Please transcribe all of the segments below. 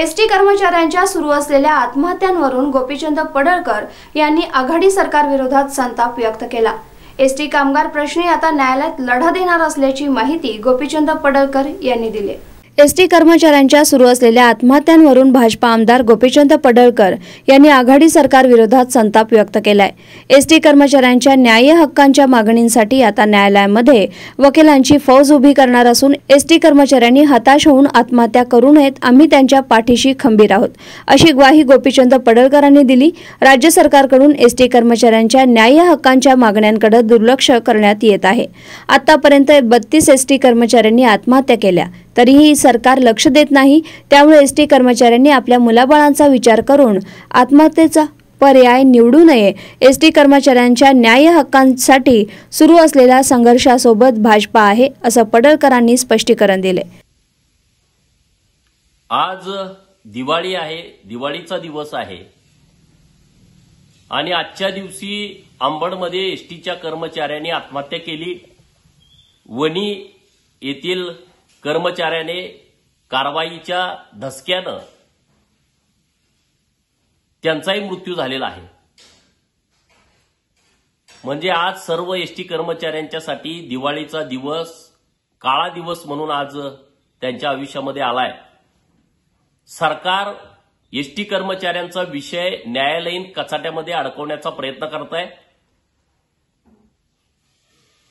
ST कर्मचाऱ्यांच्या सुरू असलेल्या आत्महत्यांवरून गोपीचंद पडळकर यांनी आघाडी विरोधात संताप व्यक्त केला एसटी कामगार प्रश्नी आता न्यायालयात लढा देणार असल्याची माहिती गोपीचंद पडळकर यांनी दिली एसटी कर्मचाऱ्यांच्या सुरू असलेल्या आत्महत्यांवरून भाजपा आमदार गोपीचंद पडळकर यांनी आघाडी सरकार विरोधात संताप व्यक्त केलाय एसटी कर्मचाऱ्यांच्या न्याय हक्कांच्या मागणींसाठी आता न्यायालयामध्ये वकिलांची फौज उभी करणार असून एसटी कर्मचाऱ्यांनी हताश होऊन आत्महत्या करू नयेत आम्ही त्यांच्या पाठीशी खंबीर आहोत अशी ग्वाही गोपीचंद पडळकरांनी दिली राज्य सरकारकडून एसटी कर्मचाऱ्यांच्या न्याय हक्कांच्या मागण्यांकडे दुर्लक्ष करण्यात येत आहे आतापर्यंत बत्तीस एसटी कर्मचाऱ्यांनी आत्महत्या केल्या तरीही सरकार लक्ष देत नाही त्यामुळे एस टी कर्मचाऱ्यांनी आपल्या मुलाबाळांचा विचार करून आत्महत्येचा पर्याय निवडू नये एस टी कर्मचाऱ्यांच्या न्याय हक्कांसाठी सुरू असलेल्या संघर्षासोबत भाजपा आहे असं पडळकरांनी स्पष्टीकरण दिले आज दिवाळी आहे दिवाळीचा दिवस आहे आणि आजच्या दिवशी अंबडमध्ये एसटीच्या कर्मचाऱ्यांनी आत्महत्या केली वणी येथील कर्मचाऱ्याने कारवाईच्या धसक्यानं त्यांचाही मृत्यू झालेला आहे म्हणजे आज सर्व एसटी कर्मचाऱ्यांच्यासाठी दिवाळीचा दिवस काळा दिवस म्हणून आज त्यांच्या आयुष्यामध्ये आलाय सरकार एसटी कर्मचाऱ्यांचा विषय न्यायालयीन कचाट्यामध्ये अडकवण्याचा प्रयत्न करत आहे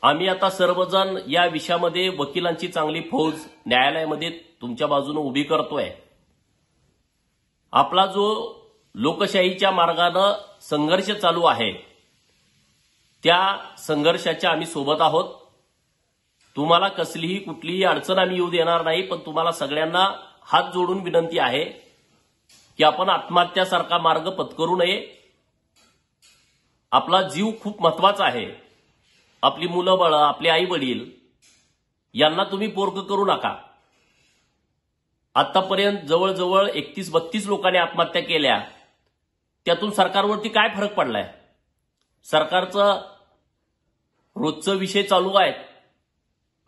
आम्ही आता सर्वजण या विषयामध्ये वकिलांची चांगली फौज न्यायालयामध्ये तुमच्या बाजूने उभी करतोय आपला जो लोकशाहीच्या मार्गानं संघर्ष चालू आहे त्या संघर्षाच्या आम्ही सोबत आहोत तुम्हाला कसलीही कुठलीही अडचण आम्ही येऊ देणार नाही पण तुम्हाला सगळ्यांना हात जोडून विनंती आहे की आपण आत्महत्यासारखा मार्ग पत्करू नये आपला जीव खूप महत्वाचा आहे आपली मुलं बाळं आपले आई वडील यांना तुम्ही पोरक करू नका आतापर्यंत जवळजवळ एकतीस बत्तीस लोकांनी आत्महत्या केल्या त्यातून सरकारवरती काय फरक पडलाय सरकारचं रोजचं विषय चालू आहेत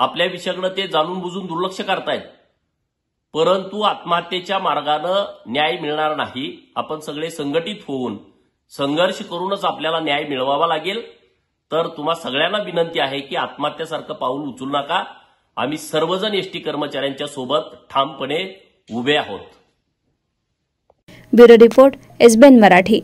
आपल्या विषयाकडे ते जाणून बुजून दुर्लक्ष करतायत परंतु आत्महत्येच्या मार्गानं न्याय मिळणार नाही आपण सगळे संघटित होऊन संघर्ष करूनच आपल्याला न्याय मिळवावा लागेल तर तुम्हा सगळ्यांना विनंती आहे की आत्महत्यासारखं पाऊल उचलू नका आम्ही सर्वजण एसटी कर्मचाऱ्यांच्या सोबत ठामपणे उभे आहोत ब्युरो रिपोर्ट एसबीएन मराठी